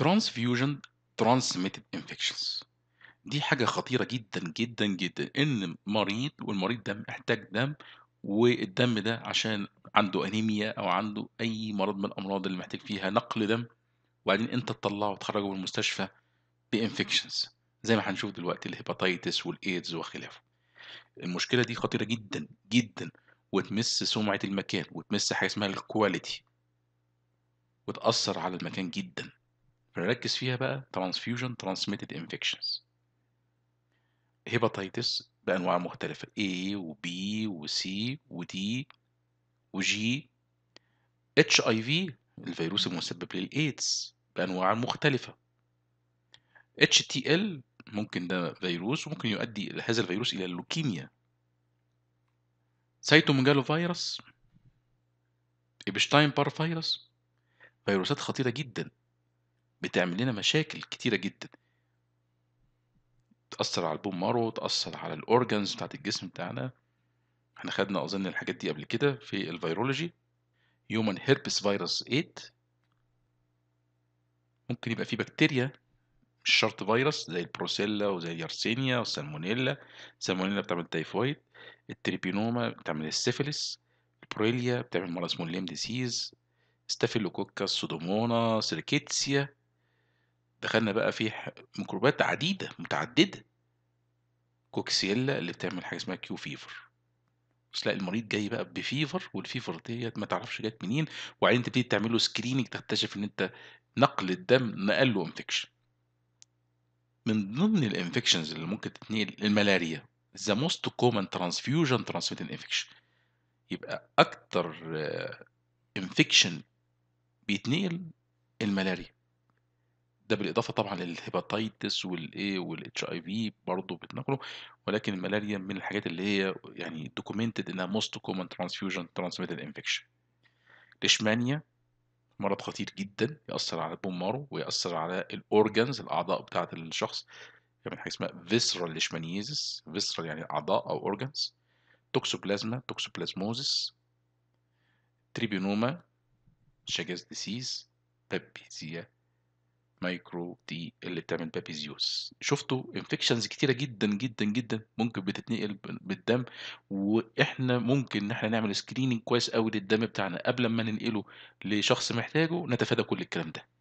transfusion transmitted infections دي حاجة خطيرة جدا جدا جدا إن مريض والمريض ده محتاج دم والدم ده عشان عنده أنيميا أو عنده أي مرض من الأمراض اللي محتاج فيها نقل دم وبعدين أنت تطلعه وتخرجه من المستشفى بإنفكشنز زي ما هنشوف دلوقتي الهيباتيتس والإيدز وخلافه المشكلة دي خطيرة جدا جدا وتمس سمعة المكان وتمس حاجة اسمها الكواليتي وتأثر على المكان جدا بنركز فيها بقى transfusion transmitted infections هيباتيتس بانواع مختلفه A و B و C و D و G HIV الفيروس المسبب للايدز بانواع مختلفه HTL ممكن ده فيروس وممكن يؤدي هذا الفيروس الى اللوكيميا سايتوميجالو فيروس إبشتاين بار فيروس فيروسات خطيرة جدا بتعمل لنا مشاكل كتيرة جدا تأثر على البون مارو تأثر على الأورجانز بتاعت الجسم بتاعنا احنا خدنا أظن الحاجات دي قبل كده في الفيرولوجي هيومن هيربس فيروس 8 ممكن يبقى في بكتيريا مش شرط فيروس زي البروسيلا وزي اليارسينيا والسالمونيلا السالمونيلا بتعمل تايفويد التريبينوما بتعمل السيفيلس البروليا بتعمل مرض اسمه الليم ديسيز ستافيلوكوكا سودومونا سيركيتسيا دخلنا بقى في ميكروبات عديدة متعددة كوكسيلا اللي بتعمل حاجة اسمها كيو فيفر بس تلاقي المريض جاي بقى بفيفر والفيفر ديت ما تعرفش جت منين وبعدين تبتدي تعمل له سكريننج تكتشف ان انت نقل الدم نقل له انفكشن من ضمن الانفكشنز اللي ممكن تتنقل الملاريا ذا موست كومن ترانسفيوجن ترانسميتد انفكشن يبقى اكتر انفكشن آه، بيتنقل الملاريا ده بالاضافه طبعا للهيباتيتس والايه والاتش اي في برضه بتنقله ولكن الملاريا من الحاجات اللي هي يعني دوكيومنتد انها موست كومن ترانسفيوجن ترانسميتد انفكشن ليشمانيا مرض خطير جدا يأثر على البون مارو ويأثر على الاورجنز الاعضاء بتاعه الشخص كمان حاجه اسمها فيسرال ليشمانيزس فيسرال يعني اعضاء او اورجنز توكسوبلازما توكسوبلازموزس تريبيونوما شاجاز ديسيز بابيزيا مايكرو دي اللي بتعمل بابيزيوس شفتوا انفكشنز كتيره جدا جدا جدا ممكن بتتنقل بالدم واحنا ممكن ان احنا نعمل سكريننج كويس قوي للدم بتاعنا قبل ما ننقله لشخص محتاجه نتفادى كل الكلام ده